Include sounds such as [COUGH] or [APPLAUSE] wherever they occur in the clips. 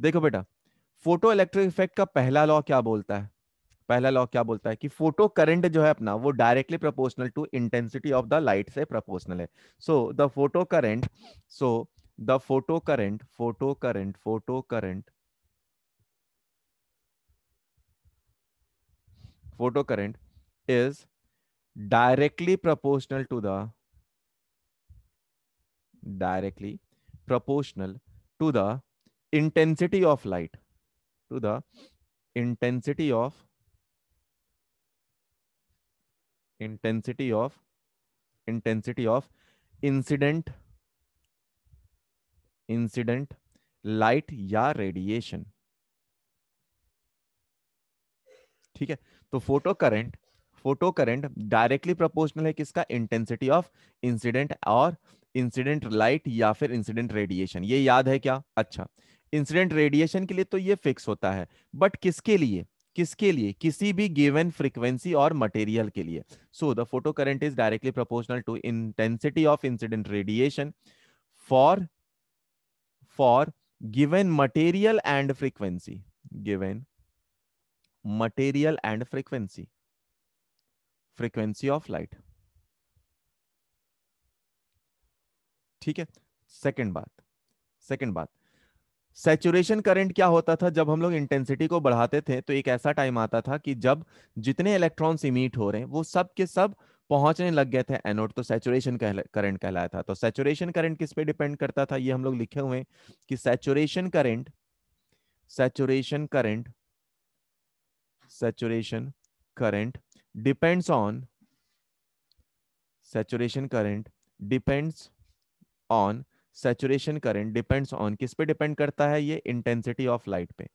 देखो बेटा photo electric effect का पहला लॉ क्या बोलता है पहला लॉ क्या बोलता है कि फोटो करंट जो है अपना वो directly proportional to intensity of the light से प्रोपोर्शनल है so the photo current so the photo current photo current photo current photo current is directly proportional to the directly proportional to the intensity of light to the intensity of intensity of intensity of incident incident light या radiation ठीक है तो photo current photo current directly proportional है किसका intensity of incident और incident light या फिर incident radiation ये याद है क्या अच्छा इंसिडेंट रेडिएशन के लिए तो ये फिक्स होता है बट किसके लिए किसके लिए किसी भी गिवन फ्रीक्वेंसी और मटेरियल के लिए so the photo current is directly proportional to intensity of incident radiation for for given material and frequency given material and frequency frequency of light ठीक है सेकेंड बात सेकेंड बात सेचुरेशन करंट क्या होता था जब हम लोग इंटेंसिटी को बढ़ाते थे तो एक ऐसा टाइम आता था कि जब जितने इलेक्ट्रॉन्स इमीट हो रहे हैं वो सब के सब पहुंचने लग गए थे एनोड तो सेचुरेशन करंट कहलाया था तो सेचुरेशन करंट किस पे डिपेंड करता था ये हम लोग लिखे हुए कि saturation current saturation current saturation current depends on saturation current depends on saturation current depends on किस पे डिपेंड करता है ये इंटेंसिटी ऑफ लाइट पे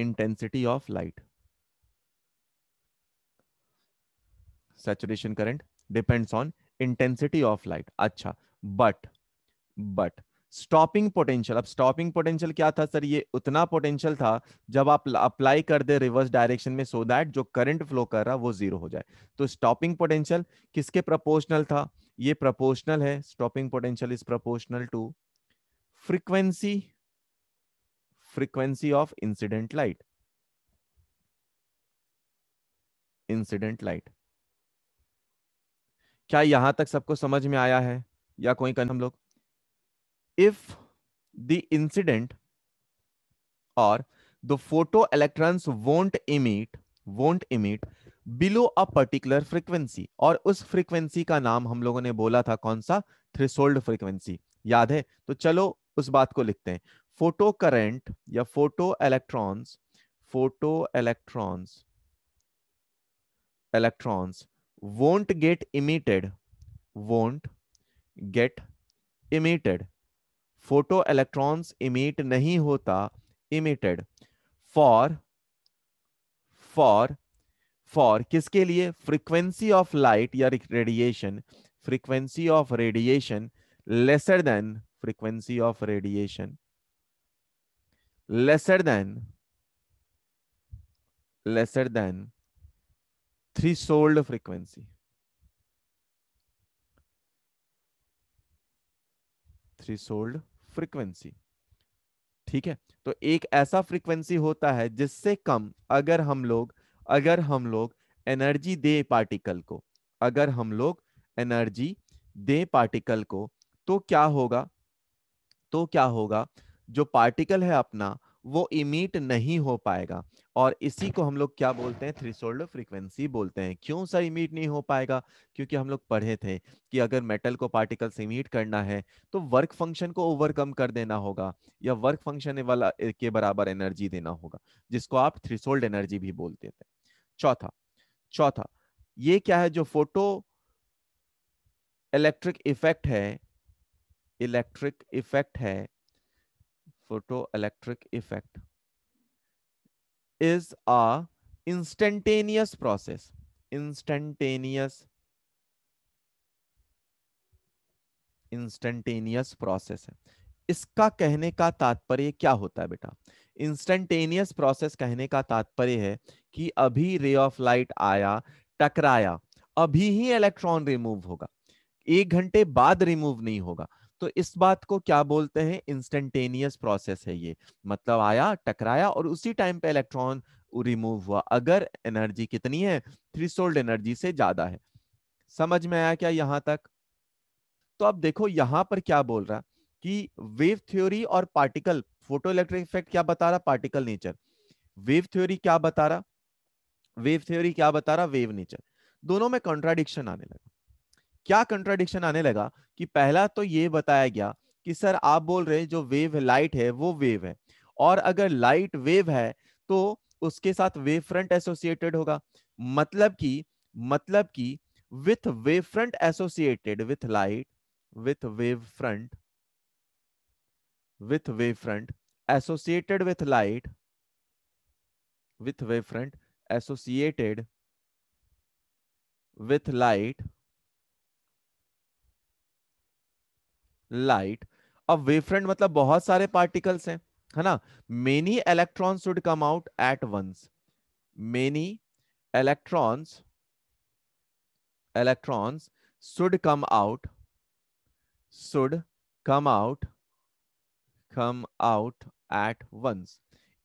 intensity of light saturation current depends on intensity of light अच्छा बट बट स्टॉपिंग पोटेंशियल अब stopping potential क्या था सर ये उतना पोटेंशियल था जब आप अप्लाई कर दे रिवर्स डायरेक्शन में सो so दैट जो करंट फ्लो कर रहा वो जीरो हो जाए तो स्टॉपिंग पोटेंशियल किसके प्रोपोर्शनल था ये प्रोपोर्शनल है stopping potential is proportional to frequency frequency of incident light incident light क्या यहां तक सबको समझ में आया है या कोई हम लोग if the incident or the photo electrons won't emit won't emit below a particular frequency और उस frequency का नाम हम लोगों ने बोला था कौन सा threshold frequency याद है तो चलो उस बात को लिखते हैं फोटो करंट या photo electrons photo electrons electrons won't get emitted won't get emitted photo electrons emit नहीं होता इमिटेड फॉर फॉर फॉर किसके लिए फ्रीक्वेंसी ऑफ लाइट या radiation frequency of radiation lesser than frequency of radiation lesser than lesser than threshold frequency threshold frequency ठीक है तो एक ऐसा फ्रीक्वेंसी होता है जिससे कम अगर हम लोग अगर हम लोग एनर्जी दे पार्टिकल को अगर हम लोग एनर्जी दे पार्टिकल को तो क्या होगा तो क्या होगा जो पार्टिकल है अपना वो इमिट नहीं हो पाएगा और इसी को हम लोग क्या बोलते हैं थ्री सोल्ड फ्रीक्वेंसी बोलते हैं क्यों सर इमिट नहीं हो पाएगा क्योंकि हम लोग पढ़े थे कि अगर मेटल को पार्टिकल से इमिट करना है तो वर्क फंक्शन को ओवरकम कर देना होगा या वर्क फंक्शन वाला के बराबर एनर्जी देना होगा जिसको आप थ्रिसोल्ड एनर्जी भी बोलते थे चौथा चौथा ये क्या है जो फोटो इलेक्ट्रिक इफेक्ट है इलेक्ट्रिक इफेक्ट है photoelectric effect is a instantaneous process instantaneous instantaneous process है इसका कहने का तात्पर्य क्या होता है बेटा इंस्टेंटेनियस प्रोसेस कहने का तात्पर्य है कि अभी रे ऑफ लाइट आया टकराया अभी ही इलेक्ट्रॉन रिमूव होगा एक घंटे बाद रिमूव नहीं होगा तो इस बात को क्या बोलते हैं इंस्टेंटेनियस प्रोसेस है ये मतलब आया टकराया और उसी टाइम पे इलेक्ट्रॉन रिमूव हुआ अगर एनर्जी कितनी है थ्री सोल्ड एनर्जी से ज्यादा है समझ में आया क्या यहां तक तो अब देखो यहां पर क्या बोल रहा कि वेव थ्योरी और पार्टिकल फोटो इलेक्ट्रिक इफेक्ट क्या बता रहा पार्टिकल नेचर वेव थ्योरी क्या बता रहा वेव थ्योरी क्या बता रहा वेव नेचर दोनों में कॉन्ट्राडिक्शन आने लगा क्या कंट्राडिक्शन आने लगा कि पहला तो ये बताया गया कि सर आप बोल रहे जो वेव लाइट है वो वेव है और अगर लाइट वेव है तो उसके साथ वेव फ्रंट एसोसिएटेड होगा मतलब कि मतलब कि with wave front associated with light with wave front with wave front associated with light with wave front associated with light light अब वेव फ्रंट मतलब बहुत सारे पार्टिकल्स हैं है ना many electrons should come out at once many electrons electrons should come out should come out come out at once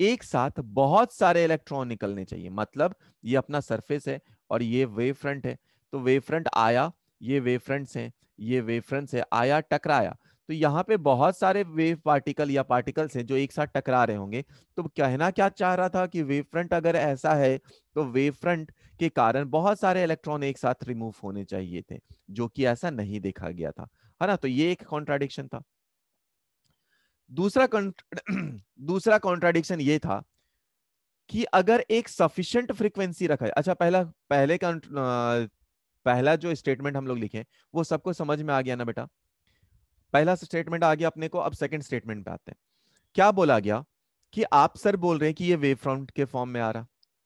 एक साथ बहुत सारे इलेक्ट्रॉन निकलने चाहिए मतलब ये अपना सरफेस है और ये वेव फ्रंट है तो वेव फ्रंट आया ये वेव फ्रंट्स हैं ये वेव फ्रंट्स है आया टकराया तो यहाँ पे बहुत सारे वेव पार्टिकल या पार्टिकल्स हैं जो एक साथ टकरा रहे होंगे तो कहना क्या चाह रहा था कि वेव फ्रंट अगर ऐसा है तो वेव फ्रंट के कारण बहुत सारे इलेक्ट्रॉन एक साथ रिमूव होने चाहिए थे जो कि ऐसा नहीं देखा गया था है ना तो ये एक कॉन्ट्राडिक्शन था दूसरा [CLEARS THROAT] दूसरा कॉन्ट्राडिक्शन ये था कि अगर एक सफिशियंट फ्रिक्वेंसी रखा अच्छा पहला पहले पहला जो स्टेटमेंट हम लोग लिखे वो सबको समझ में आ गया ना बेटा पहला स्टेटमेंट आ गया अपने को अब सेकंड स्टेटमेंट पे आते हैं क्या बोला गया कि आप सर बोल रहे हैं कि ये वेव फ्रंट के फॉर्म में आ रहा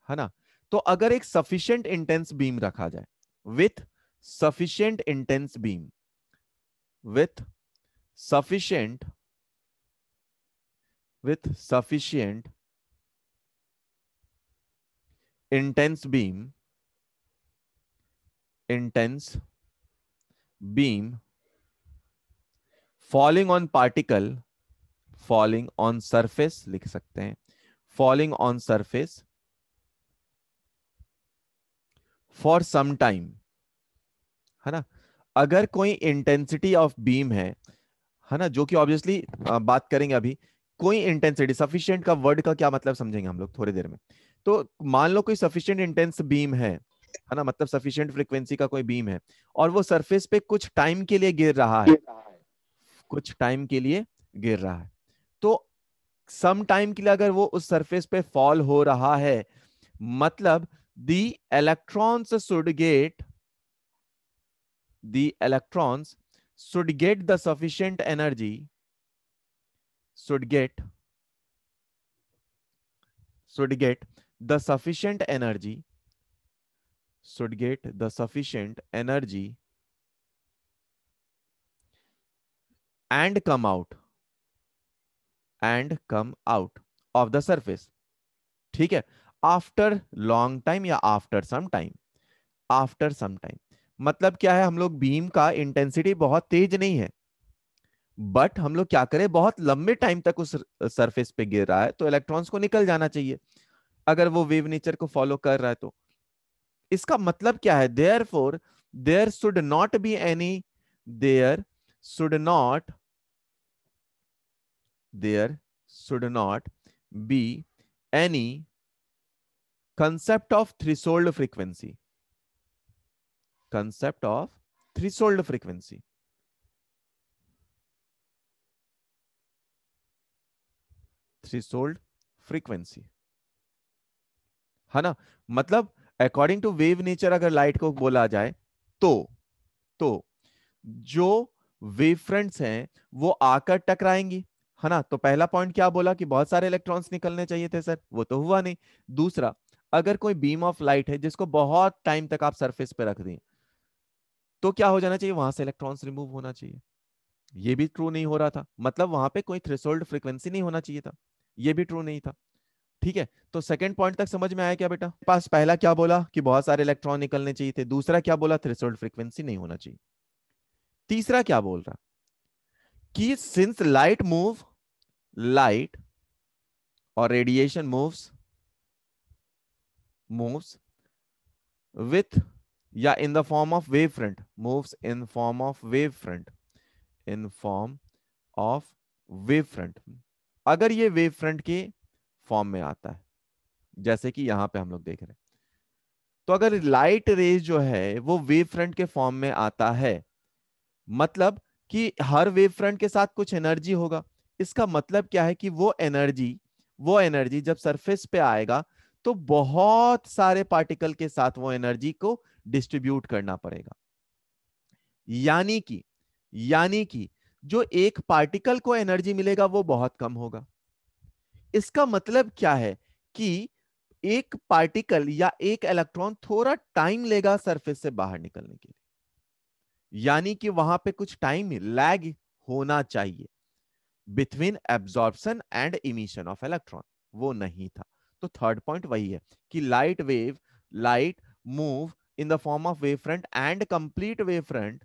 है ना तो अगर एक सफिशियंट इंटेंस बीम रखा जाए with sufficient intense beam with sufficient with sufficient intense beam intense beam falling on particle falling on surface लिख सकते हैं falling on surface for some time है ना अगर कोई इंटेंसिटी ऑफ बीम है है ना जो कि ऑब्वियसली बात करेंगे अभी कोई इंटेंसिटी सफिशियंट का वर्ड का क्या मतलब समझेंगे हम लोग थोड़ी देर में तो मान लो कोई सफिशियंट इंटेंस बीम है है ना मतलब सफिशियंट फ्रिक्वेंसी का कोई बीम है और वो सरफेस पे कुछ टाइम के लिए गिर रहा है कुछ टाइम के लिए गिर रहा है तो सम टाइम के लिए अगर वो उस सरफेस पे फॉल हो रहा है मतलब the electrons should get the electrons should get the sufficient energy should get should get the sufficient energy should get the sufficient energy and come out and come out of the surface ठीक है after long time या after some time after some time मतलब क्या है हम लोग beam का intensity बहुत तेज नहीं है बट हम लोग क्या करें बहुत लंबे टाइम तक उस सरफेस पे गिर रहा है तो इलेक्ट्रॉन्स को निकल जाना चाहिए अगर वो वेव नेचर को फॉलो कर रहा है तो इसका मतलब क्या है there for there should not be any there should not there should not be any concept of threshold frequency concept of threshold frequency threshold frequency है ना मतलब अकॉर्डिंग टू वेव नेचर अगर light को बोला जाए तो तो जो वेव फ्रंट्स हैं वो आकर टकराएंगी है ना तो पहला पॉइंट क्या बोला कि बहुत सारे इलेक्ट्रॉन्स निकलने चाहिए थे सर वो तो हुआ नहीं दूसरा अगर कोई बीम ऑफ लाइट है जिसको बहुत टाइम तक आप सरफेस पे रख दें तो क्या हो जाना चाहिए वहां से इलेक्ट्रॉन्स रिमूव होना चाहिए ये भी ट्रू नहीं हो रहा था मतलब वहां पे कोई थ्रेसोल्ड फ्रीक्वेंसी नहीं होना चाहिए था ये भी ट्रू नहीं था ठीक है तो सेकंड पॉइंट तक समझ में आया क्या बेटा पास पहला क्या बोला कि बहुत सारे इलेक्ट्रॉन निकलने चाहिए थे दूसरा क्या बोला थ्रेसोल्ड फ्रीक्वेंसी नहीं होना चाहिए तीसरा क्या बोल रहा कि सिंस लाइट मूव लाइट और रेडिएशन मूव्स मूव्स विथ या in the form of wave front moves in form of wave front in form of wave front अगर ये वेव फ्रंट के फॉर्म में आता है जैसे कि यहां पे हम लोग देख रहे हैं तो अगर लाइट रेज जो है वो वेव फ्रंट के फॉर्म में आता है मतलब कि हर वेव फ्रंट के साथ कुछ एनर्जी होगा इसका मतलब क्या है कि वो एनर्जी वो एनर्जी जब सरफेस पे आएगा तो बहुत सारे पार्टिकल के साथ वो एनर्जी को डिस्ट्रीब्यूट करना पड़ेगा यानी कि यानी कि जो एक पार्टिकल को एनर्जी मिलेगा वो बहुत कम होगा इसका मतलब क्या है कि एक पार्टिकल या एक इलेक्ट्रॉन थोड़ा टाइम लेगा सरफेस से बाहर निकलने के लिए यानी कि वहां पे कुछ टाइम लैग होना चाहिए between absorption and emission of electron वो नहीं था तो थर्ड पॉइंट वही है कि light wave light move in the form of wave front and complete wave front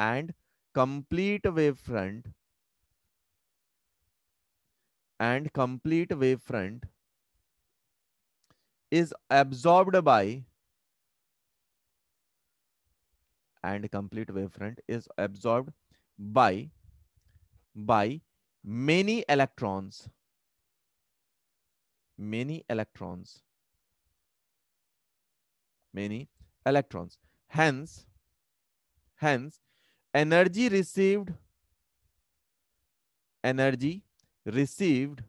and complete wave front and complete wavefront is absorbed by and complete wavefront is absorbed by by many electrons many electrons many electrons hence hence energy received energy received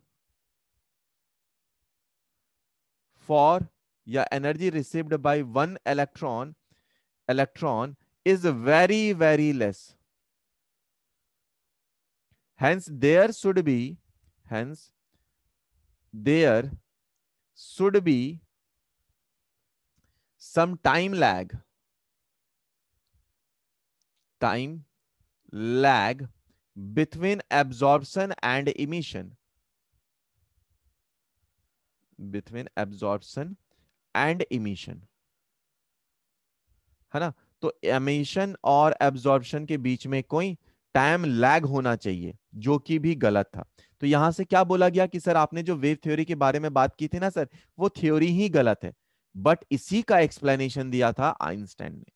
for yeah energy received by one electron electron is very very less hence there should be hence there should be some time lag time lag between absorption and emission between absorption and emission है ना तो emission और absorption के बीच में कोई time lag होना चाहिए जो कि भी गलत था तो यहां से क्या बोला गया कि सर आपने जो वेव थ्योरी के बारे में बात की थी ना सर वो थ्योरी ही गलत है बट इसी का एक्सप्लेनेशन दिया था आइंस्टाइन ने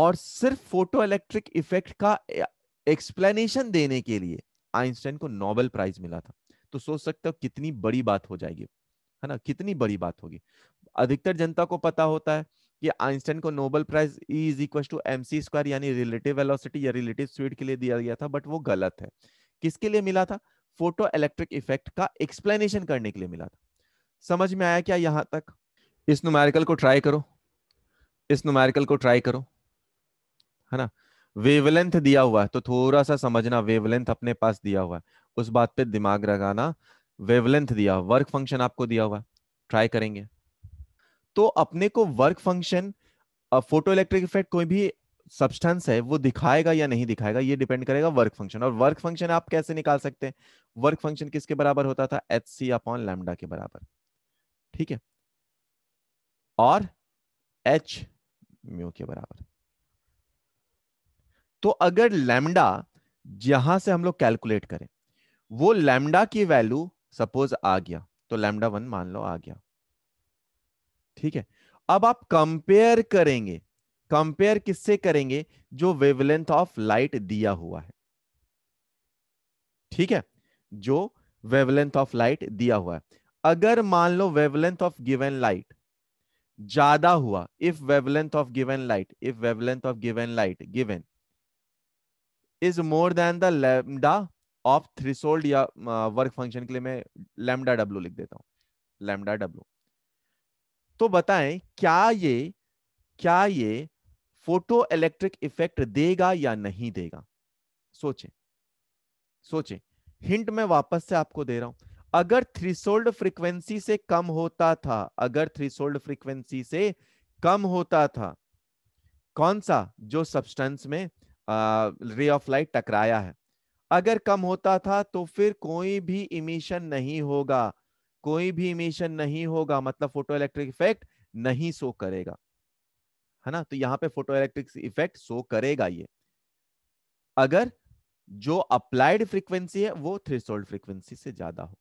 और सिर्फ फोटो इलेक्ट्रिक इफेक्ट का एक्सप्लेनेशन देने के लिए आइंस्टाइन को नोबेल प्राइज मिला था तो सोच सकते हो कितनी बड़ी बात हो जाएगी है ना कितनी बड़ी बात होगी अधिकतर जनता को पता होता है कि आइंस्टाइन को Nobel prize is equal to M C square यानी रिलेटिव वेलोसिटी या रिलेटिव स्पीड के लिए दिया गया था बट वो गलत है किसके लिए मिला था फोटो इलेक्ट्रिक इफेक्ट का एक्सप्लेनेशन करने के लिए मिला था समझ में आया क्या यहां तक इस नुमेरिकल को ट्राई करो इस नुमेरिकल को ट्राई करो है ना वेवलेंथ दिया हुआ है तो थोड़ा सा समझना वेवलेंथ अपने पास दिया हुआ है उस बात पे दिमाग लगाना वेवलेंथ दिया वर्क फंक्शन आपको दिया हुआ ट्राई करेंगे तो अपने को work function photo electric effect कोई भी सब्सटेंस है वो दिखाएगा या नहीं दिखाएगा ये डिपेंड करेगा वर्क फंक्शन और वर्क फंक्शन आप कैसे निकाल सकते हैं वर्क फंक्शन किसके बराबर होता था एच सी अपॉन लैमडा के बराबर ठीक है और एच म्यू के बराबर तो अगर लैमडा जहां से हम लोग कैलकुलेट करें वो लैमडा की वैल्यू सपोज आ गया तो लैमडा वन मान लो आ गया ठीक है अब आप कंपेयर करेंगे कंपेयर किससे करेंगे जो वेवलेंथ ऑफ लाइट दिया हुआ है ठीक है जो वेवलेंथ ऑफ लाइट दिया हुआ है अगर मान लो वेवलेंथ ऑफ गिवन लाइट ज्यादा हुआ if wavelength of given light if wavelength of given light given is more than the lambda of threshold या वर्क uh, फंक्शन के लिए मैं लैम्डा डब्ल्यू लिख देता हूं लैम्डा डब्ल्यू तो बताएं क्या ये क्या ये फोटो इलेक्ट्रिक इफेक्ट देगा या नहीं देगा सोचें सोचें हिंट मैं वापस से आपको दे रहा हूं अगर थ्रीसोल्ड फ्रीक्वेंसी से कम होता था अगर थ्रीसोल्ड फ्रीक्वेंसी से कम होता था कौन सा जो सब्सटेंस में रे ऑफ लाइट टकराया है अगर कम होता था तो फिर कोई भी इमिशन नहीं होगा कोई भी इमिशन नहीं होगा मतलब फोटो इलेक्ट्रिक इफेक्ट नहीं शो करेगा है ना तो यहाँ पे फोटो इलेक्ट्रिक इफेक्ट शो करेगा ये अगर जो अप्लाइड फ्रीक्वेंसी है वो सोल्ड फ्रीक्वेंसी से ज्यादा हो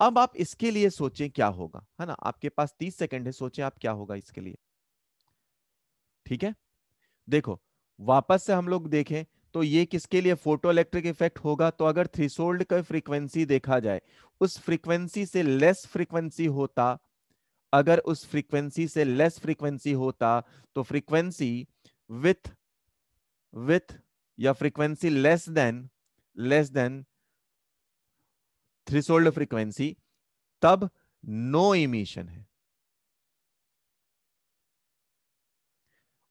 अब आप इसके लिए सोचें क्या होगा है ना आपके पास तीस सेकेंड है सोचें आप क्या होगा इसके लिए ठीक है देखो वापस से हम लोग देखें तो ये किसके लिए फोटो इलेक्ट्रिक इफेक्ट होगा तो अगर थ्रिसोल्ड का फ्रीक्वेंसी देखा जाए उस फ्रीक्वेंसी से लेस फ्रीक्वेंसी होता अगर उस फ्रीक्वेंसी से लेस फ्रीक्वेंसी होता तो फ्रीक्वेंसी विथ विथ या frequency less than less than threshold frequency तब नो इमिशन है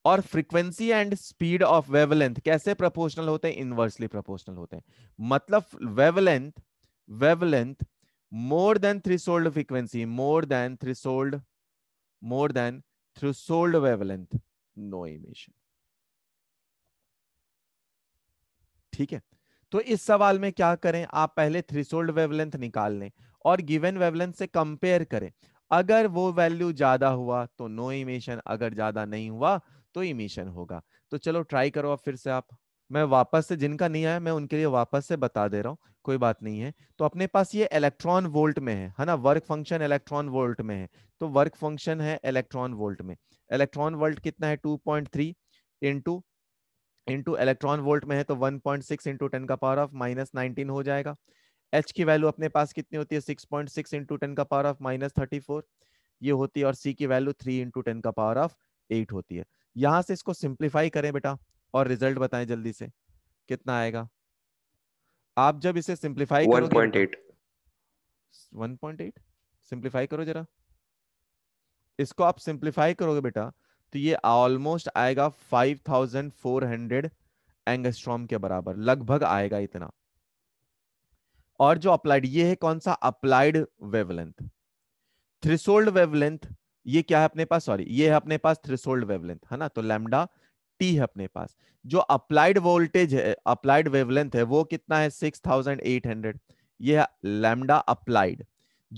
और frequency and speed of wavelength कैसे प्रोपोर्शनल होते हैं इनवर्सली प्रोपोर्शनल होते हैं मतलब wavelength wavelength more than threshold frequency more than threshold more than threshold wavelength no emission ठीक है तो इस सवाल में क्या करें आप पहले सोल्ड वेवलेंथ निकाल लें और गिवन वेवलेंथ से कंपेयर करें अगर वो वैल्यू ज्यादा हुआ तो नो इमेशन अगर ज्यादा नहीं हुआ तो इमिशन होगा तो चलो ट्राई करो आप फिर से आप मैं वापस से जिनका नहीं आया मैं उनके लिए वापस से बता दे रहा हूँ कोई बात नहीं है तो अपने पास ये इलेक्ट्रॉन वोल्ट में है है ना वर्क फंक्शन इलेक्ट्रॉन वोल्ट में है तो वर्क फंक्शन है इलेक्ट्रॉन वोल्ट में इलेक्ट्रॉन वोल्ट कितना है 2.3 point three into electron volt में है तो 1.6 पॉइंट सिक्स इंटू टेन का पावर ऑफ माइनस नाइनटीन हो जाएगा एच की वैल्यू अपने पास कितनी होती है six point six into ten का power of minus thirty four ये होती है और सी की वैल्यू थ्री इंटू टेन का पावर ऑफ एट होती है यहां से इसको सिंप्लीफाई करें बेटा और रिजल्ट बताएं जल्दी से कितना आएगा आप जब इसे simplify one point eight simplify करो जरा इसको आप सिंप्लीफाई करोगे बेटा तो ये ऑलमोस्ट आएगा five thousand four hundred angstrom के बराबर लगभग आएगा इतना और जो अप्लाइड ये है कौन सा अप्लाइड वेवलेंथ थ्रिसोल्ड वेवलेंथ ये क्या है अपने पास सॉरी ये है अपने पास थ्रिसोल्ड वेवलेंथ है ना तो लेमडा टी है अपने पास जो अप्लाइड वोल्टेज है अप्लाइड वेवलेंथ है वो कितना है सिक्स थाउजेंड एट हंड्रेड ये है अप्लाइड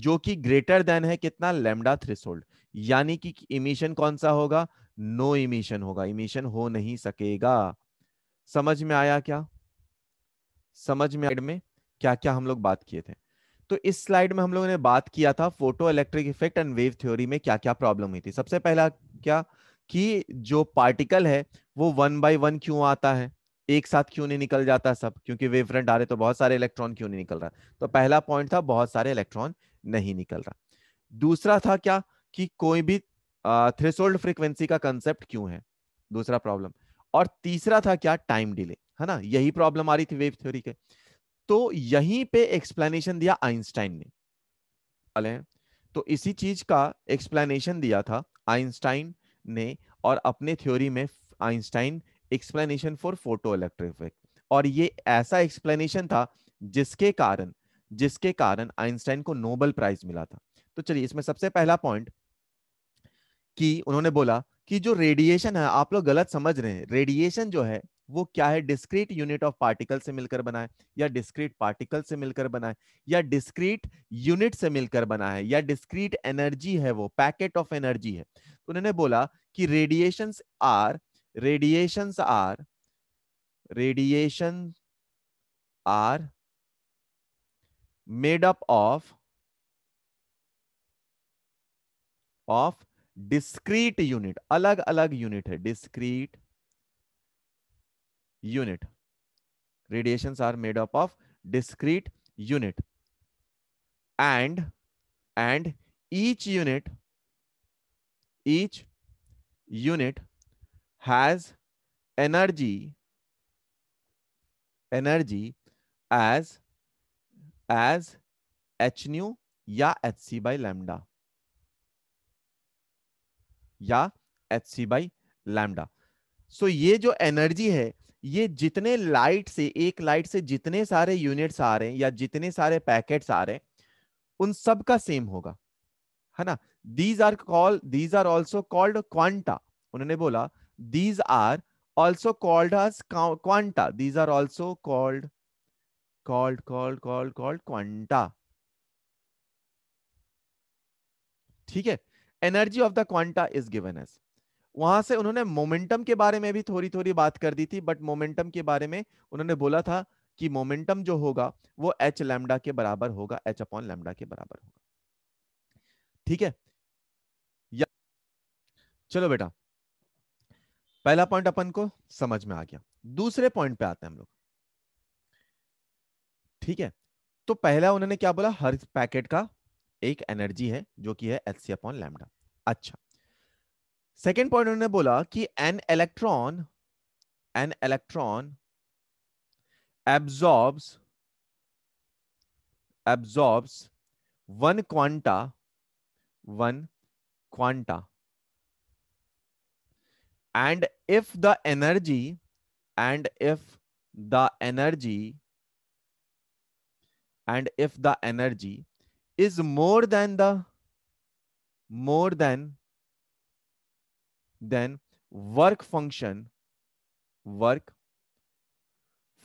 जो कि ग्रेटर देन है कितना लेमडा थ्रिसोल्ड यानी कि इमिशन कौन सा होगा नो no इमिशन होगा इमिशन हो नहीं सकेगा समझ में आया क्या समझ में में क्या क्या हम लोग बात किए थे तो इस स्लाइड में हम लोगों ने बात किया था photo electric effect and wave theory में क्या क्या प्रॉब्लम हुई थी सबसे पहला क्या कि जो पार्टिकल है वो वन बाई वन क्यों आता है एक साथ क्यों नहीं निकल जाता सब क्योंकि वेव फ्रंट आ रहे तो बहुत सारे इलेक्ट्रॉन क्यों नहीं निकल रहा तो पहला पॉइंट था बहुत सारे इलेक्ट्रॉन नहीं निकल रहा दूसरा था क्या कि कोई भी थ्रेसोल्ड फ्रीक्वेंसी का कंसेप्ट क्यों है दूसरा प्रॉब्लम और तीसरा था क्या टाइम डिले है ना यही प्रॉब्लम आ रही थी वेव थ्योरी के तो यहीं पे एक्सप्लेनेशन दिया आइंस्टाइन ने वाले तो इसी चीज का एक्सप्लेनेशन दिया था आइंस्टाइन ने और अपने थ्योरी में Einstein explanation for photo electric effect और ये ऐसा एक्सप्लेनेशन था जिसके कारण जिसके कारण आइंस्टाइन को नोबल प्राइज मिला था तो चलिए इसमें सबसे पहला पॉइंट कि उन्होंने बोला कि जो रेडिएशन है आप लोग गलत समझ रहे हैं रेडिएशन जो है वो क्या है डिस्क्रीट यूनिट ऑफ पार्टिकल से मिलकर बना है या डिस्क्रीट पार्टिकल से मिलकर बना है या डिस्क्रीट यूनिट से मिलकर बना है या डिस्क्रीट एनर्जी है वो पैकेट ऑफ एनर्जी है तो उन्होंने बोला कि radiation are radiation are radiation are made up of of discrete unit अलग अलग यूनिट है discrete unit radiation are made up of discrete unit and and each unit each unit has energy energy as as H nu या H C by lambda या H C by lambda so ये जो energy है ये जितने light से एक light से जितने सारे यूनिट्स आ रहे हैं या जितने सारे पैकेट्स आ रहे हैं उन सब का सेम होगा है ना these are call these are also called quanta उन्होंने बोला these are also called quanta these are also called called called called called quanta ठीक है energy of the quanta is given as वहां से उन्होंने मोमेंटम के बारे में भी थोड़ी थोड़ी बात कर दी थी बट मोमेंटम के बारे में उन्होंने बोला था कि मोमेंटम जो होगा वो एच लैमडा के बराबर होगा एच अपॉन लैमडा के बराबर होगा ठीक है या चलो बेटा पहला पॉइंट अपन को समझ में आ गया दूसरे पॉइंट पे आते हैं हम लोग ठीक है तो पहला उन्होंने क्या बोला हर पैकेट का एक एनर्जी है जो कि है एच सी अपॉन लैमडा अच्छा सेकेंड पॉइंट उन्होंने बोला कि an electron an electron absorbs absorbs one quanta one quanta and if the energy and if the energy and if the energy is more than the more than than work function work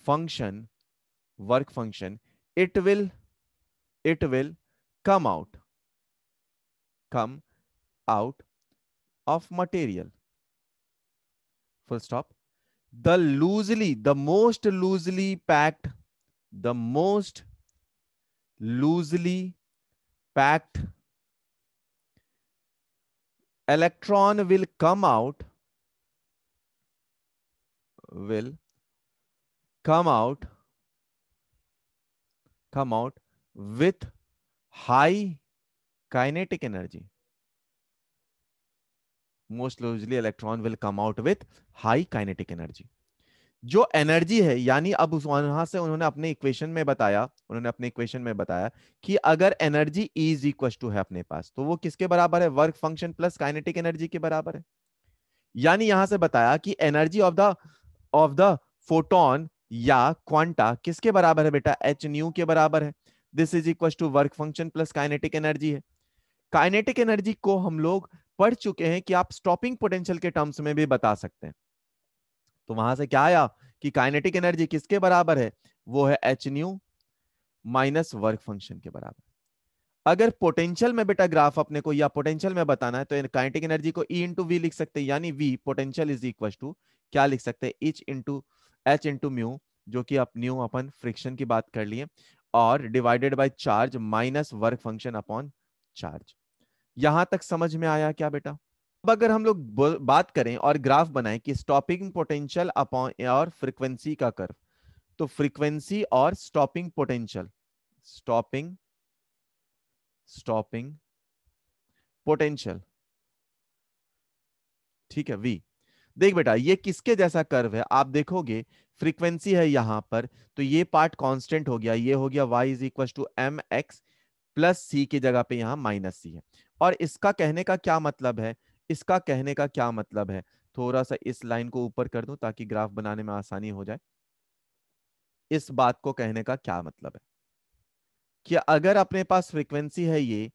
function work function it will it will come out come out of material full stop the loosely the most loosely packed the most loosely packed electron will come out will come out come out with high kinetic energy most usually electron will come out with high kinetic energy जो energy है यानी अब उस वहां से उन्होंने अपने equation में बताया उन्होंने अपने इक्वेशन में बताया कि अगर एनर्जी इज इक्व टू है अपने पास तो वो किसके बराबर है work function plus kinetic energy के बराबर है यानी यहां से बताया कि energy of the of the photon या क्वांटा किसके बराबर है बेटा एच न्यू के बराबर है this is equal to work function plus kinetic energy है काइनेटिक एनर्जी को हम लोग पढ़ चुके हैं कि आप स्टॉपिंग पोटेंशियल के टर्म्स में भी बता सकते हैं तो वहां से क्या आया कि काइनेटिक एनर्जी किसके बराबर है वो है H nu minus work function के बराबर अगर पोटेंशियल में बेटा ग्राफ अपने को या पोटेंशियल में बताना है तो काइनेटिक एनर्जी को ई इंटू वी लिख सकते हैं यानी V potential is equal to क्या लिख सकते हैं each into H into mu जो कि आप न्यू अपन फ्रिक्शन की बात कर लिए और divided by charge minus work function upon charge यहां तक समझ में आया क्या बेटा अब अगर हम लोग बात करें और ग्राफ बनाएं कि स्टॉपिंग पोटेंशियल अपॉन और फ्रीक्वेंसी का कर्व तो फ्रीक्वेंसी और stopping potential stopping stopping potential ठीक है वी देख बेटा ये किसके जैसा कर्व है आप देखोगे फ्रीक्वेंसी है यहां पर तो ये पार्ट कांस्टेंट हो गया ये हो गया Y is equal to M X plus C की जगह पे यहां माइनस सी है और इसका कहने का क्या मतलब है इसका कहने का क्या मतलब है थोड़ा सा इस लाइन को ऊपर कर दूं ताकि ग्राफ बनाने में आसानी हो जाए इस बात को कहने का क्या मतलब है कि अगर अपने पास फ्रीक्वेंसी है ये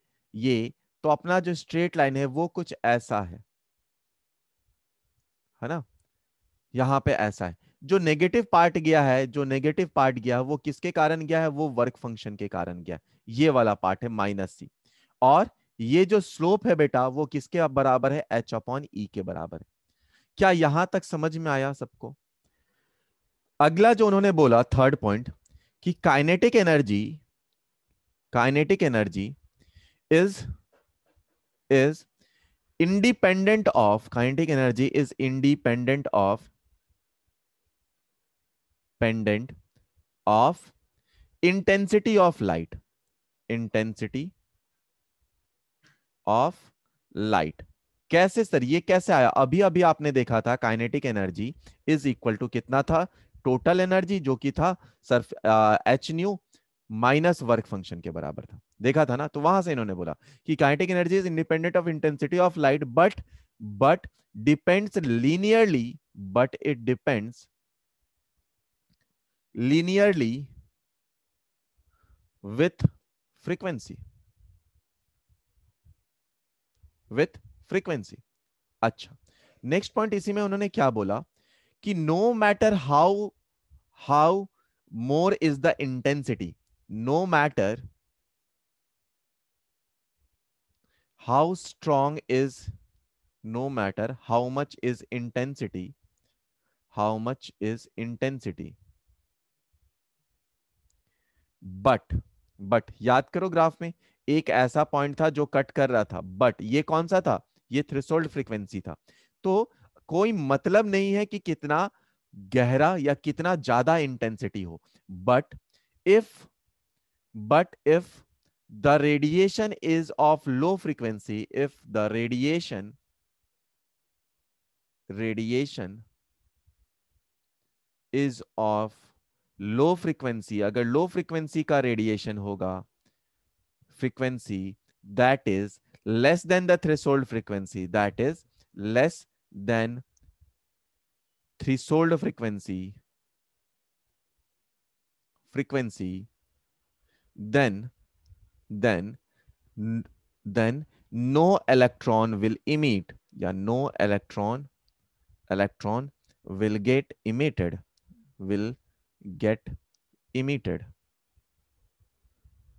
ये तो अपना जो स्ट्रेट लाइन है वो कुछ ऐसा है है ना यहां पे ऐसा है जो नेगेटिव पार्ट गया है जो नेगेटिव पार्ट गया है वो किसके कारण गया है वो वर्क फंक्शन के कारण गया है ये वाला पार्ट है माइनस सी और ये जो स्लोप है बेटा वो किसके बराबर है एच अपॉन ई के बराबर है क्या यहां तक समझ में आया सबको अगला जो उन्होंने बोला थर्ड पॉइंट कि kinetic energy kinetic energy is is independent of kinetic energy is independent of pendent of intensity of light intensity of light कैसे सर ये कैसे आया अभी अभी आपने देखा था kinetic energy is equal to कितना था टोटल एनर्जी जो कि था सर्फ H nu minus work function के बराबर था देखा था ना तो वहां से इन्होंने बोला कि kinetic energy is independent of intensity of light but but depends linearly but it depends linearly with frequency with frequency अच्छा नेक्स्ट पॉइंट इसी में उन्होंने क्या बोला कि no matter how how more is the intensity no matter how strong is no matter how much is intensity how much is intensity but but याद करो graph में एक ऐसा पॉइंट था जो कट कर रहा था बट ये कौन सा था ये थ्रिसोल्ड फ्रीक्वेंसी था तो कोई मतलब नहीं है कि कितना गहरा या कितना ज्यादा इंटेंसिटी हो but if but if the radiation is of low frequency if the radiation radiation is of low frequency अगर लो फ्रीक्वेंसी का रेडिएशन होगा frequency that is less than the threshold frequency that is less than threshold frequency frequency then then then no electron will emit yeah no electron electron will get emitted will get emitted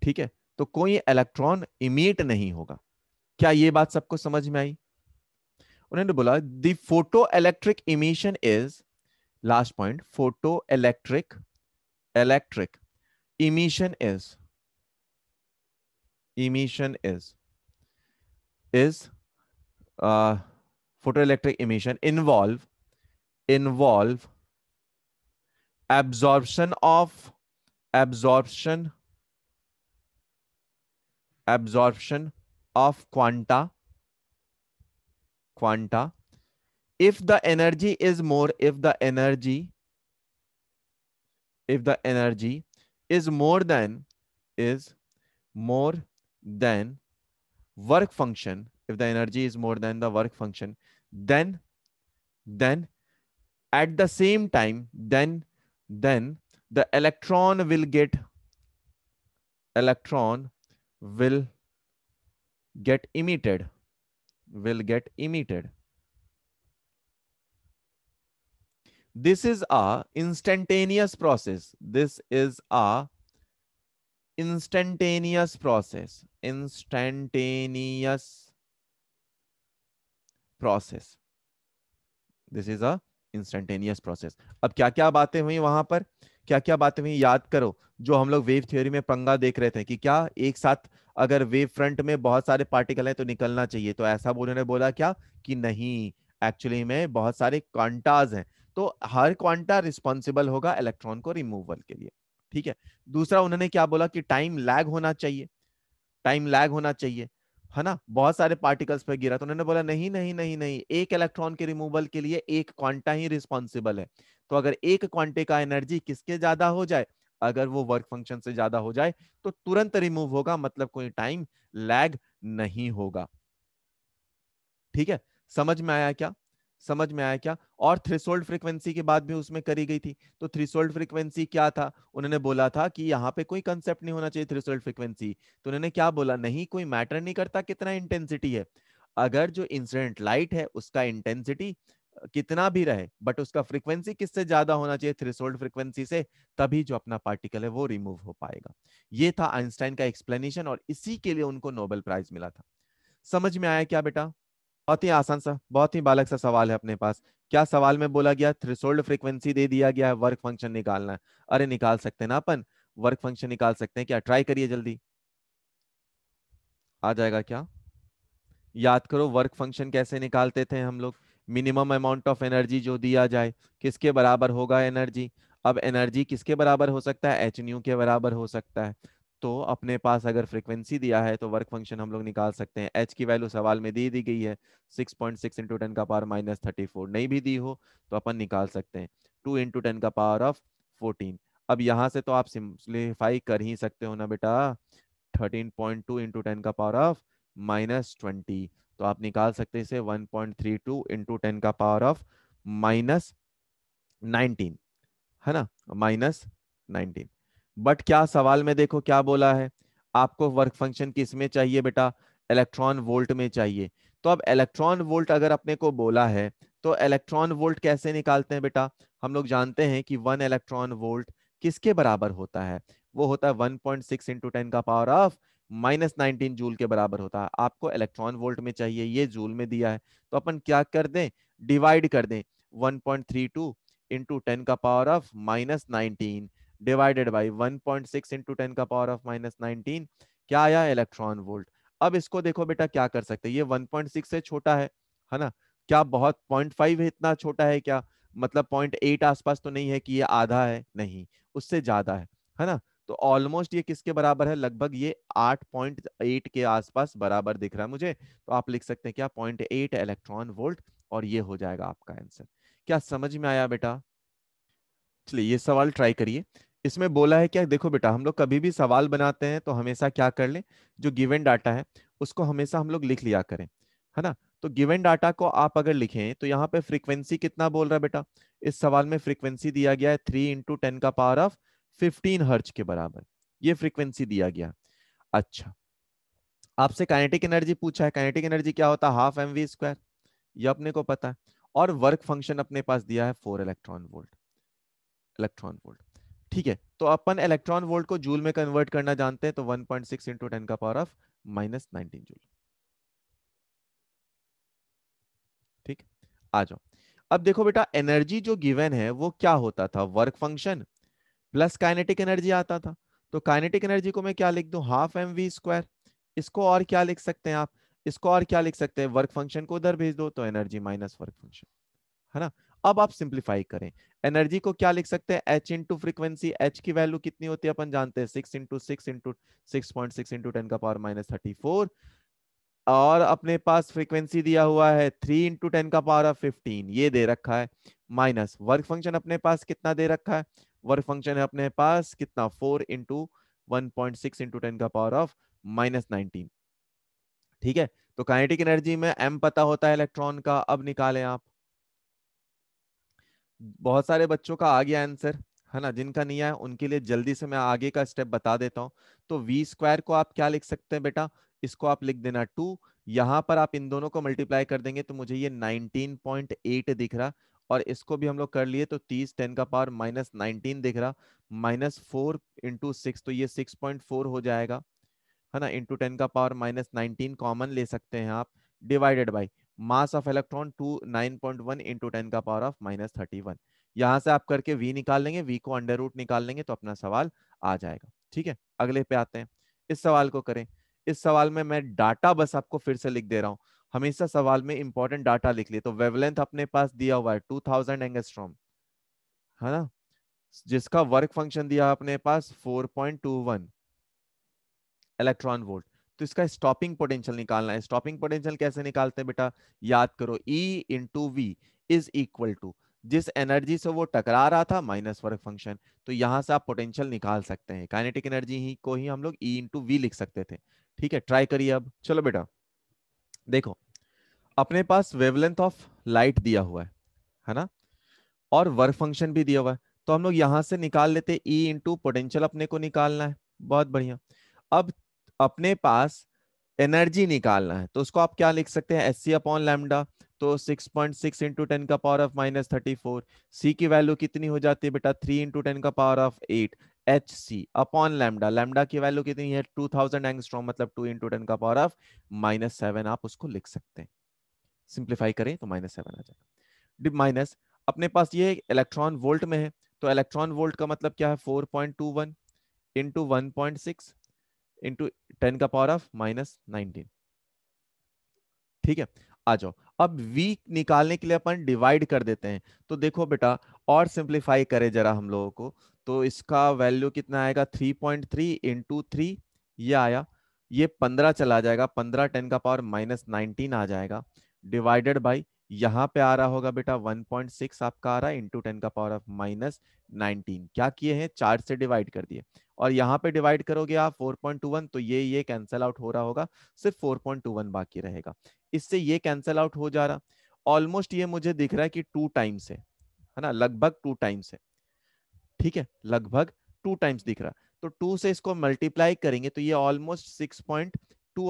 ठीक है तो कोई electron emit नहीं होगा क्या ये बात सबको समझ में आई उन्होंने बोला दोटो photo electric emission is last point photo electric electric emission is emission is is electric emission involve involve absorption of absorption absorption of quanta quanta if the energy is more if the energy if the energy is more than is more than work function if the energy is more than the work function then then at the same time then then the electron will get electron will get emitted will get emitted this is a instantaneous process this is a instantaneous process instantaneous process this is a instantaneous process ab kya kya baatein hui wahan par क्या क्या बातें हुई याद करो जो हम लोग wave theory में पंगा देख रहे थे कि क्या एक साथ अगर वेव फ्रंट में बहुत सारे पार्टिकल हैं तो निकलना चाहिए तो ऐसा उन्होंने बोला क्या कि नहीं एक्चुअली में बहुत सारे क्वांटाज हैं तो हर क्वांटा रिस्पॉन्सिबल होगा इलेक्ट्रॉन को रिमूवल के लिए ठीक है दूसरा उन्होंने क्या बोला कि टाइम लैग होना चाहिए टाइम लैग होना चाहिए है ना बहुत सारे पार्टिकल्स पर गिरा तो उन्होंने बोला नहीं नहीं नहीं नहीं एक इलेक्ट्रॉन के रिमूवल के लिए एक क्वांटा ही रिस्पॉन्सिबल है तो अगर एक क्वांटे का एनर्जी किसके ज्यादा हो जाए अगर वो वर्क फंक्शन से ज्यादा हो जाए तो तुरंत रिमूव होगा मतलब कोई टाइम लैग नहीं होगा ठीक है समझ में आया क्या समझ में आया क्या और थ्रिसोल्ड फ्रीक्वेंसी की बात भी उसमें करी गई थी तो थ्रिसोल्ड फ्रीक्वेंसी क्या था उन्होंने बोला था कि यहाँ पे कोई कंसेप्ट नहीं होना चाहिए थ्रिसोल्ड फ्रीक्वेंसी तो उन्होंने क्या बोला नहीं कोई मैटर नहीं करता कितना इंटेंसिटी है अगर जो इंसिडेंट लाइट है उसका इंटेंसिटी कितना भी रहे बट उसका फ्रीक्वेंसी किससे ज्यादा होना चाहिए थ्रेसोल्ड फ्रीक्वेंसी से तभी जो अपना पार्टिकल है वो रिमूव हो पाएगा ये था आइंस्टाइन का एक्सप्लेनेशन और इसी के लिए उनको नोबेल प्राइज मिला था समझ में आया क्या बेटा बहुत ही आसान सा बहुत ही बालक सा सवाल है अपने पास क्या सवाल में बोला गया थ्रेसोल्ड फ्रीक्वेंसी दे दिया गया है वर्क फंक्शन निकालना है अरे निकाल सकते ना अपन वर्क फंक्शन निकाल सकते हैं क्या ट्राई करिए जल्दी आ जाएगा क्या याद करो वर्क फंक्शन कैसे निकालते थे हम लोग मिनिमम अमाउंट ऑफ एनर्जी जो दिया जाए किसके बराबर होगा एनर्जी अब एनर्जी किसके बराबर हो सकता है एच न्यू के बराबर हो सकता है तो अपने पास अगर फ्रीक्वेंसी दिया है तो वर्क फंक्शन हम लोग निकाल सकते हैं एच की वैल्यू सवाल में दी दी गई है 6.6 पॉइंट सिक्स इंटू टेन का पावर माइनस थर्टी फोर नहीं भी दी हो तो अपन निकाल सकते हैं टू इंटू टेन का पावर ऑफ फोर्टीन अब यहाँ से तो आप सिंप्लीफाई कर ही सकते हो ना बेटा thirteen point two into ten का पावर ऑफ माइनस ट्वेंटी तो आप निकाल सकते इसे one point three two into ten का पावर ऑफ माइनस नाइनटीन है ना माइनस नाइनटीन बट क्या सवाल में देखो क्या बोला है आपको वर्क फंक्शन किस में चाहिए बेटा इलेक्ट्रॉन वोल्ट में चाहिए तो अब इलेक्ट्रॉन वोल्ट अगर अपने को बोला है तो इलेक्ट्रॉन वोल्ट कैसे निकालते हैं बेटा हम लोग जानते हैं कि वन इलेक्ट्रॉन वोल्ट किसके बराबर होता है वो होता है 1.6 10 का power of minus nineteen joule के बराबर होता है आपको इलेक्ट्रॉन वोल्ट में चाहिए ये जूल में दिया है तो अपन क्या कर दें डिवाइड कर दें 1.32 point three two into ten का power of minus nineteen divided by one point six into ten का पावर ऑफ माइनस नाइनटीन क्या आया इलेक्ट्रॉन वोल्ट अब इसको देखो बेटा क्या कर सकते ये वन पॉइंट सिक्स से छोटा है है ना क्या बहुत पॉइंट फाइव है इतना छोटा है क्या मतलब पॉइंट एट आसपास तो नहीं है कि ये आधा है नहीं उससे ज्यादा है है ना तो ऑलमोस्ट ये किसके बराबर है लगभग ये 8.8 के आसपास बराबर दिख रहा है मुझे तो आप लिख सकते हैं क्या 0.8 इलेक्ट्रॉन वोल्ट और ये हो जाएगा आपका आंसर क्या समझ में आया बेटा चलिए ये सवाल ट्राई करिए इसमें बोला है क्या देखो बेटा हम लोग कभी भी सवाल बनाते हैं तो हमेशा क्या कर लें जो गिवेन डाटा है उसको हमेशा हम लोग लिख लिया करें है ना तो गिवेन डाटा को आप अगर लिखें तो यहाँ पे फ्रीक्वेंसी कितना बोल रहा है बेटा इस सवाल में फ्रीक्वेंसी दिया गया है थ्री इंटू टेन का पावर ऑफ फिफ्टीन हर्च के बराबर ये फ्रीक्वेंसी दिया गया अच्छा आपसे काइनेटिक एनर्जी पूछा है काइनेटिक एनर्जी क्या होता है हाफ एम वी स्क्वायर यह अपने को पता है और वर्क फंक्शन अपने पास दिया है four electron volt electron volt ठीक है तो अपन इलेक्ट्रॉन वोल्ट को जूल में कन्वर्ट करना जानते हैं तो 1.6 पॉइंट सिक्स इंटू टेन का power of minus nineteen joule ठीक आ जाओ अब देखो बेटा एनर्जी जो गिवन है वो क्या होता था work function plus kinetic energy आता था तो काइनेटिक एनर्जी को मैं क्या लिख दू हाफ एम वी स्क्वायर इसको और क्या लिख सकते हैं आप इसको और क्या लिख सकते हैं वर्क फंक्शन को उधर भेज दो तो एनर्जी माइनस वर्क फंक्शन है ना अब आप सिंप्लीफाई करें एनर्जी को क्या लिख सकते हैं एच इंटू फ्रिक्वेंसी एच की वैल्यू कितनी होती है अपन जानते हैं six into six into six point six into ten का पावर माइनस थर्टी फोर और अपने पास फ्रीक्वेंसी दिया हुआ है थ्री इंटू टेन का पावर ऑफ फिफ्टीन ये दे रखा है माइनस वर्क फंक्शन अपने पास कितना दे रखा है वर्क फंक्शन है अपने पास कितना four into one point six into ten का पावर ऑफ माइनस नाइनटीन ठीक है तो काइनेटिक एनर्जी में एम पता होता है इलेक्ट्रॉन का अब निकालें आप बहुत सारे बच्चों का आ गया आंसर है ना जिनका नहीं आया उनके लिए जल्दी से मैं आगे का स्टेप बता देता हूं तो वी स्क्वायर को आप क्या लिख सकते हैं बेटा इसको आप लिख देना टू यहां पर आप इन दोनों को मल्टीप्लाई कर देंगे तो मुझे ये 19.8 दिख रहा और इसको भी हम लोग कर लिए तो तीस टेन का पावर माइनस नाइनटीन दिख रहा माइनस फोर इंटू सिक्स तो ये सिक्स पॉइंट फोर हो जाएगा है ना इंटू टेन का पावर माइनस नाइनटीन कॉमन ले सकते हैं आप divided by mass of electron two nine point one into ten का power of minus thirty one यहाँ से आप करके वी निकाल लेंगे वी को अंडर रूट निकाल लेंगे तो अपना सवाल आ जाएगा ठीक है अगले पे आते हैं इस सवाल को करें इस सवाल में मैं डाटा बस आपको फिर से लिख दे रहा हूँ हमेशा सवाल में इंपॉर्टेंट डाटा लिख लिए तो वेवलेंथ अपने पास दिया हुआ है टू थाउजेंड एंगस्ट्रॉम है ना जिसका वर्क फंक्शन दिया अपने पास four point two one electron volt तो इसका स्टॉपिंग पोटेंशियल निकालना है स्टॉपिंग पोटेंशियल कैसे निकालते हैं बेटा याद करो E into V is equal to जिस एनर्जी से वो टकरा रहा था माइनस वर्क फंक्शन तो यहां से आप पोटेंशियल निकाल सकते हैं काइनेटिक एनर्जी ही को ही हम लोग ई इंटू वी लिख सकते थे ठीक है ट्राई करिए अब चलो बेटा देखो अपने पास वेवलेंथ ऑफ लाइट दिया हुआ है है ना और वर्क फंक्शन भी दिया हुआ है तो हम लोग यहां से निकाल लेते ई इंटू पोटेंशियल अपने को निकालना है बहुत बढ़िया अब अपने पास एनर्जी निकालना है तो उसको आप क्या लिख सकते हैं एस सी अपॉन लैमडा तो 6.6 पॉइंट सिक्स इंटू टेन का power of minus thirty four C की वैल्यू कितनी हो जाती है बेटा थ्री इंटू टेन का power of eight H C upon lambda lambda की वैल्यू कितनी है टू थाउजेंड एंगस्ट्रॉम मतलब टू इंटू टेन का पावर ऑफ माइनस सेवन आप उसको लिख सकते हैं सिंप्लीफाई करें तो माइनस सेवन आ जाएगा डिप माइनस अपने पास ये इलेक्ट्रॉन वोल्ट में है तो इलेक्ट्रॉन वोल्ट का मतलब क्या है four point two one into one point six into ten का पावर ऑफ माइनस नाइनटीन ठीक है आ जाओ अब वी निकालने के लिए अपन डिवाइड कर देते हैं तो देखो बेटा और सिंप्लीफाई करें जरा हम लोगों को तो इसका वैल्यू कितना आएगा three point three into three ये आया ये पंद्रह चला जाएगा पंद्रह टेन का पावर माइनस नाइनटीन आ जाएगा डिवाइडेड बाई यहाँ पे आ रहा होगा बेटा 1.6 आपका आ रहा है इंटू टेन का पावर ऑफ माइनस नाइनटीन क्या किए हैं चार से डिवाइड कर दिए और यहाँ पे डिवाइड करोगे आप 4.21 तो ये ये कैंसल आउट हो रहा होगा सिर्फ 4.21 बाकी रहेगा इससे ये कैंसल आउट हो जा रहा ऑलमोस्ट ये मुझे दिख रहा है कि टू टाइम्स है है ना लगभग टू टाइम्स है ठीक है लगभग टू टाइम्स दिख रहा तो टू से इसको मल्टीप्लाई करेंगे तो ये ऑलमोस्ट सिक्स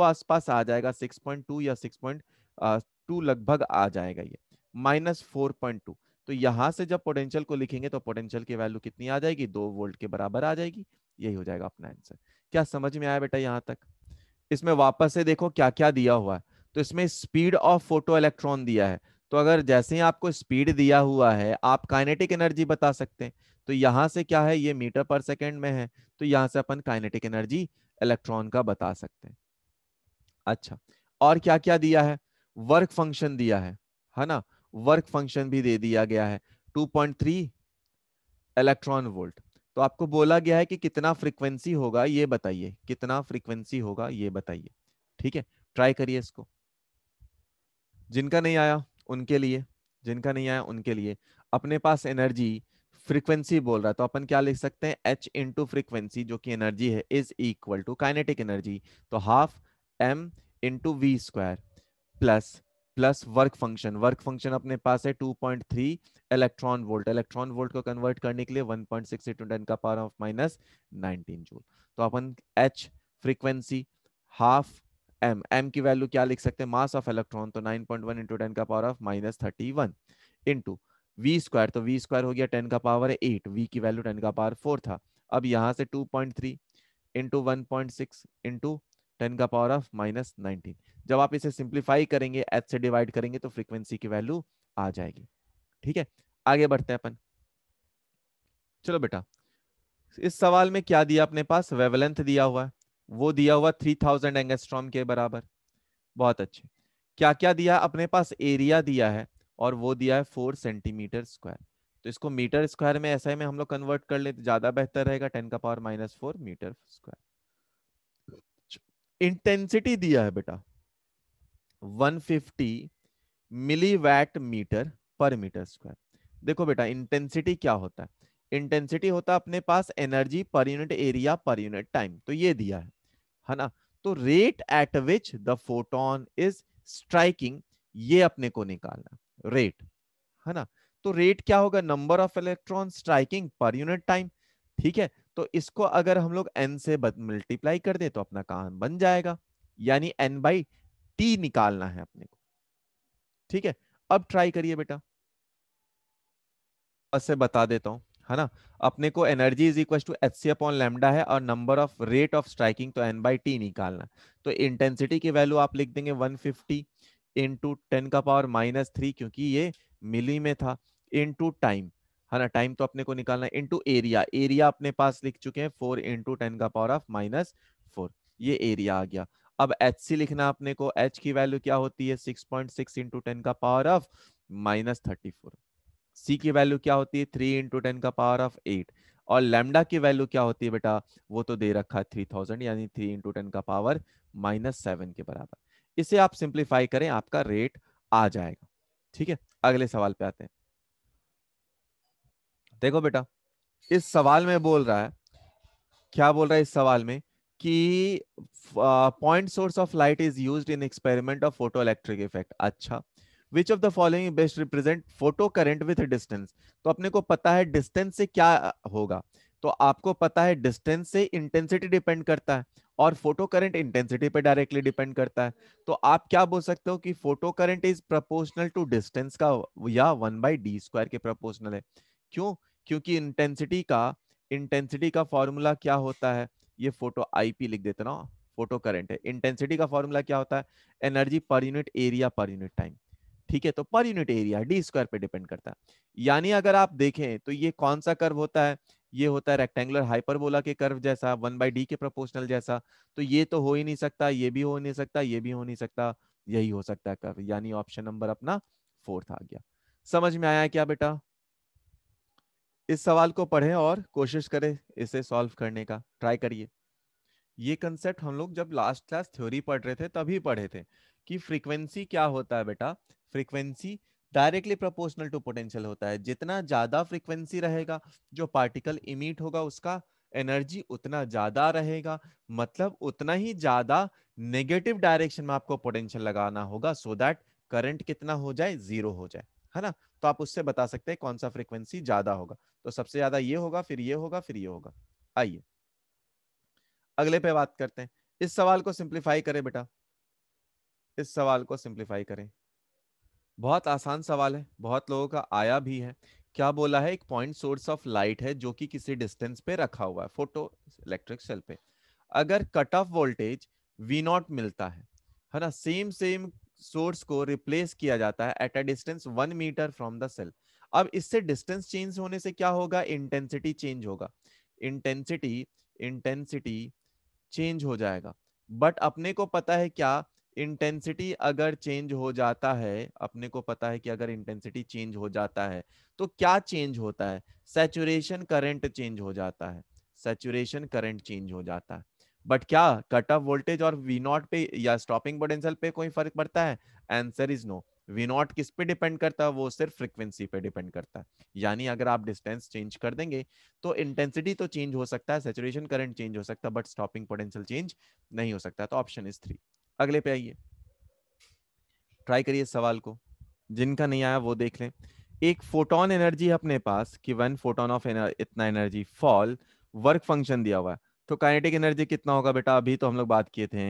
आसपास आ जाएगा सिक्स या सिक्स टू लगभग आ जाएगा ये माइनस फोर पॉइंट टू तो यहां से जब पोटेंशियल को लिखेंगे तो पोटेंशियल की वैल्यू कितनी आ जाएगी दो वोल्ट के बराबर आ जाएगी यही हो जाएगा अपना आंसर क्या समझ में आया बेटा यहाँ तक इसमें वापस से देखो क्या क्या दिया हुआ है तो इसमें स्पीड ऑफ फोटो इलेक्ट्रॉन दिया है तो अगर जैसे ही आपको स्पीड दिया हुआ है आप काइनेटिक एनर्जी बता सकते हैं तो यहाँ से क्या है ये मीटर पर सेकेंड में है तो यहाँ से अपन काइनेटिक एनर्जी इलेक्ट्रॉन का बता सकते हैं अच्छा और क्या क्या दिया है वर्क फंक्शन दिया है है ना वर्क फंक्शन भी दे दिया गया है 2.3 इलेक्ट्रॉन वोल्ट तो आपको बोला गया है कि कितना फ्रीक्वेंसी होगा ये बताइए कितना फ्रीक्वेंसी होगा ये बताइए ठीक है ट्राई करिए इसको जिनका नहीं आया उनके लिए जिनका नहीं आया उनके लिए अपने पास एनर्जी फ्रीक्वेंसी बोल रहा है तो अपन क्या लिख सकते हैं एच इंटू फ्रीक्वेंसी जो कि एनर्जी है is equal to kinetic energy तो half M into V square plus plus work function work function अपने पास है 2.3 इलेक्ट्रॉन वोल्ट इलेक्ट्रॉन वोल्ट को कन्वर्ट करने के लिए 1.6 पॉइंट सिक्स इंटू टेन का पावर ऑफ माइनस 19 जूल तो अपन H frequency half M M की वैल्यू क्या लिख सकते हैं मास ऑफ इलेक्ट्रॉन तो 9.1 पॉइंट वन इंटू टेन का power of minus thirty one into V square तो वी स्क्वायर हो गया टेन का पावर है एट वी की वैल्यू टेन का पावर फोर था अब यहाँ से two point three into one point six into ten का पावर ऑफ माइनस नाइनटीन जब आप इसे सिंप्लीफाई करेंगे एच से डिवाइड करेंगे तो फ्रीक्वेंसी की वैल्यू आ जाएगी ठीक है आगे बढ़ते हैं अपन चलो बेटा इस सवाल में क्या दिया अपने पास वेवलेंथ दिया हुआ है वो दिया हुआ थ्री थाउजेंड एंगस्ट्रॉम के बराबर बहुत अच्छे क्या क्या दिया अपने पास एरिया दिया है और वो दिया है फोर सेंटीमीटर स्क्वायर तो इसको मीटर स्क्वायर में ऐसा ही में हम लोग कन्वर्ट कर ले तो ज्यादा बेहतर रहेगा टेन का power minus four meter square intensity दिया है बेटा 150 milliwatt meter per meter square देखो बेटा इंटेंसिटी क्या होता है इंटेंसिटी होता है अपने पास energy per unit area per unit time तो ये दिया है है ना तो rate at which the photon is striking ये अपने को निकालना रेट है ना तो रेट क्या होगा number of electron striking per unit time ठीक है तो इसको अगर हम लोग एन से मल्टीप्लाई कर दे तो अपना काम बन जाएगा यानी एन बाई टी निकालना है अपने को ठीक है अब ट्राई करिए बेटा से बता देता हूं है ना अपने को energy is equal to H C upon lambda है और number of rate of striking तो एन बाई टी निकालना तो इंटेंसिटी की वैल्यू आप लिख देंगे 150 फिफ्टी इंटू टेन का पावर माइनस थ्री क्योंकि ये मिली में था इंटू टाइम है ना टाइम तो अपने को निकालना है इंटू एरिया एरिया अपने पास लिख चुके हैं फोर इंटू टेन का पावर ऑफ माइनस फोर ये एरिया आ गया अब एच सी लिखना अपने को एच की वैल्यू क्या होती है six point six into ten का power of minus thirty four C की वैल्यू क्या होती है थ्री इंटू टेन का पावर ऑफ एट और लेमडा की वैल्यू क्या होती है बेटा वो तो दे रखा है थ्री थाउजेंड यानी थ्री इंटू टेन का पावर माइनस सेवन के बराबर इसे आप सिंप्लीफाई करें आपका रेट आ जाएगा ठीक है अगले सवाल पे आते हैं देखो बेटा इस सवाल में बोल रहा है क्या बोल रहा है इस सवाल में कि point source of light is use in experiment of photo electric effect अच्छा which of the following best represent photo current with distance तो अपने को पता है डिस्टेंस से क्या होगा तो आपको पता है डिस्टेंस से इंटेंसिटी डिपेंड करता है और फोटो करंट इंटेंसिटी पे डायरेक्टली डिपेंड करता है तो आप क्या बोल सकते हो कि photo current is proportional to distance का या वन बाई डी स्क्वायर के प्रोपोर्शनल है क्यों क्योंकि इंटेंसिटी का इंटेंसिटी का फॉर्मूला क्या होता है ये फोटो आईपी लिख देते ना फोटो करंट है इंटेंसिटी का फॉर्मूला क्या होता है energy per unit area per unit time ठीक है तो per unit area D square पे डिपेंड करता है यानी अगर आप देखें तो ये कौन सा कर्व होता है ये होता है रेक्टेंगुलर हाइपरबोला के कर्व जैसा वन बाई डी के प्रोपोर्शनल जैसा तो ये तो हो ही नहीं सकता ये भी हो नहीं सकता ये भी हो नहीं सकता यही हो सकता है कर्व यानी ऑप्शन नंबर अपना फोर्थ आ गया समझ में आया क्या बेटा इस सवाल को पढ़ें और कोशिश करें इसे सॉल्व करने का ट्राई करिए ये कंसेप्ट हम लोग जब लास्ट क्लास थ्योरी पढ़ रहे थे तभी पढ़े थे कि फ्रीक्वेंसी क्या होता है बेटा frequency directly proportional to potential होता है जितना ज्यादा फ्रीक्वेंसी रहेगा जो पार्टिकल इमिट होगा उसका एनर्जी उतना ज्यादा रहेगा मतलब उतना ही ज्यादा नेगेटिव डायरेक्शन में आपको पोटेंशियल लगाना होगा सो दैट करंट कितना हो जाए जीरो हो जाए है ना तो आप उससे बता सकते हैं कौन सा फ्रीक्वेंसी ज्यादा होगा तो सबसे ज्यादा ये होगा फिर ये होगा फिर ये होगा आइए अगले पे बात करते हैं इस सवाल को सिंप्लीफाई करें बेटा इस सवाल को सिंप्लीफाई करें बहुत आसान सवाल है बहुत लोगों का आया भी है क्या बोला है एक पॉइंट सोर्स ऑफ लाइट है जो कि किसी डिस्टेंस पे रखा हुआ है फोटो इलेक्ट्रिक सेल पे अगर cut off voltage V not मिलता है है ना सेम सेम सोर्स को रिप्लेस किया जाता है at a distance one meter from the cell अब इससे डिस्टेंस चेंज होने से क्या होगा इंटेंसिटी चेंज होगा इंटेंसिटी इंटेंसिटी चेंज हो जाएगा बट अपने को पता है क्या इंटेंसिटी अगर चेंज हो जाता है अपने को पता है कि अगर इंटेंसिटी चेंज हो जाता है तो क्या चेंज होता है सेचुरेशन करंट चेंज हो जाता है सेचुरेशन करंट चेंज हो जाता है बट क्या कट ऑफ वोल्टेज और वी नॉट पे या स्टॉपिंग पोटेंशियल पे कोई फर्क पड़ता है answer is no V not किस पे डिपेंड करता है वो सिर्फ फ्रिक्वेंसी पे डिपेंड करता है यानी अगर आप डिस्टेंस चेंज कर देंगे तो इंटेंसिटी तो चेंज हो सकता है सेचुरेशन करंट चेंज हो सकता है बट स्टॉपिंग पोटेंशियल चेंज नहीं हो सकता तो ऑप्शन इज थ्री अगले पे आइए ट्राई करिए सवाल को जिनका नहीं आया वो देख लें एक फोटोन एनर्जी अपने पास कि वन फोटोन ऑफ इतना एनर्जी फॉल वर्क फंक्शन दिया हुआ है तो काइनेटिक एनर्जी कितना होगा बेटा अभी तो हम लोग बात किए थे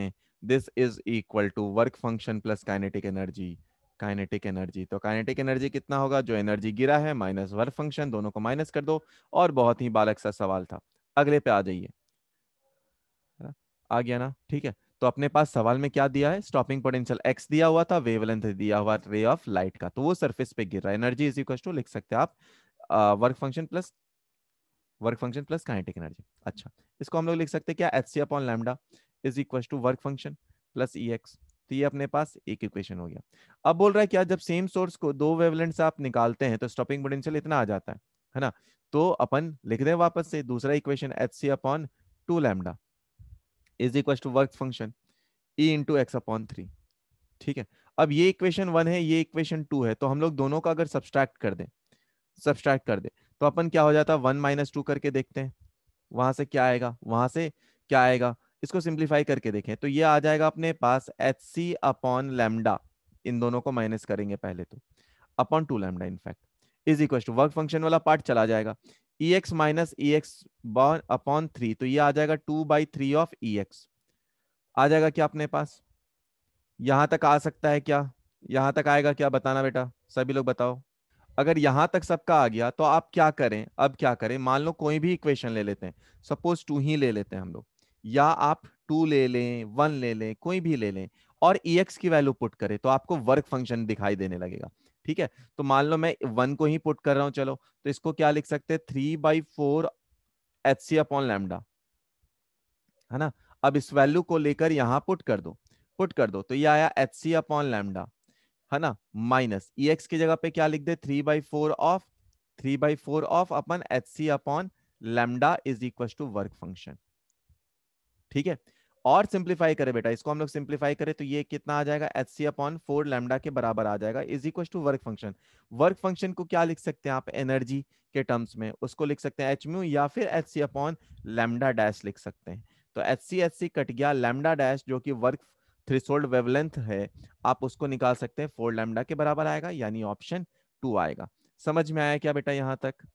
this is equal to work function plus kinetic energy kinetic energy तो काइनेटिक एनर्जी कितना होगा जो एनर्जी गिरा है माइनस वर्क फंक्शन दोनों को माइनस कर दो और बहुत ही बालक सा सवाल था अगले पे आ जाइए आ गया ना ठीक है तो अपने पास सवाल में क्या दिया है स्टॉपिंग पोटेंशियल एक्स दिया हुआ था वेवलेंथ दिया हुआ रे ऑफ लाइट का तो वो सरफेस पे गिर रहा है एनर्जी इज इक्वल टू लिख सकते हैं आप work function plus work function plus kinetic energy अच्छा इसको हम लोग लिख सकते हैं क्या H C upon lambda is equal to work function plus E X तो ये अपने पास एक इक्वेशन हो गया अब बोल रहा है क्या जब सेम सोर्स को दो वेवलेंट से आप निकालते हैं तो स्टॉपिंग पोटेंशियल इतना आ जाता है है ना तो अपन लिख दें वापस से दूसरा equation H C upon two lambda is equal to work function E into X upon three ठीक है अब ये इक्वेशन वन है ये इक्वेशन टू है तो हम लोग दोनों का अगर सब्सट्रैक्ट कर दें सब्सट्रैक्ट कर दे तो अपन क्या हो जाता वन माइनस टू करके देखते हैं वहां से क्या आएगा वहां से क्या आएगा इसको सिंप्लीफाई करके देखें तो ये आ जाएगा अपने पास एच सी अपॉन लेमडा इन दोनों को माइनस करेंगे पहले तो upon two lambda in fact is equal to work function वाला पार्ट चला जाएगा E X minus E X upon three तो ये आ जाएगा two by three of E X आ जाएगा क्या अपने पास यहां तक आ सकता है क्या यहां तक आएगा क्या बताना बेटा सभी लोग बताओ अगर यहां तक सबका आ गया तो आप क्या करें अब क्या करें मान लो कोई भी इक्वेशन ले लेते हैं सपोज टू ही ले लेते हैं हम लोग या आप टू ले लें वन ले लें कोई भी ले लें और ई e एक्स की वैल्यू पुट करें तो आपको वर्क फंक्शन दिखाई देने लगेगा ठीक है तो मान लो मैं वन को ही पुट कर रहा हूं चलो तो इसको क्या लिख सकते हैं three by four H C upon lambda है ना अब इस वैल्यू को लेकर यहां पुट कर दो पुट कर दो तो ये आया एच सी अपॉन लैमडा है ना माइनस ई e एक्स की जगह पे क्या लिख दे three by four of three by four of अपन H C upon lambda is equal to work function ठीक है और सिंप्लीफाई करें बेटा इसको हम लोग सिंप्लीफाई करें तो ये कितना आ जाएगा H C upon four lambda के बराबर आ जाएगा is equal to work function work function को क्या लिख सकते हैं आप एनर्जी के टर्म्स में उसको लिख सकते हैं एच म्यू या फिर H C upon lambda dash लिख सकते हैं तो H C H C cut गया लेमडा डैश जो कि वर्क थ्रेशोल्ड वेवलेंथ है आप उसको निकाल सकते हैं फोर लैमडा के बराबर आएगा यानी ऑप्शन टू आएगा समझ में आया क्या बेटा यहाँ तक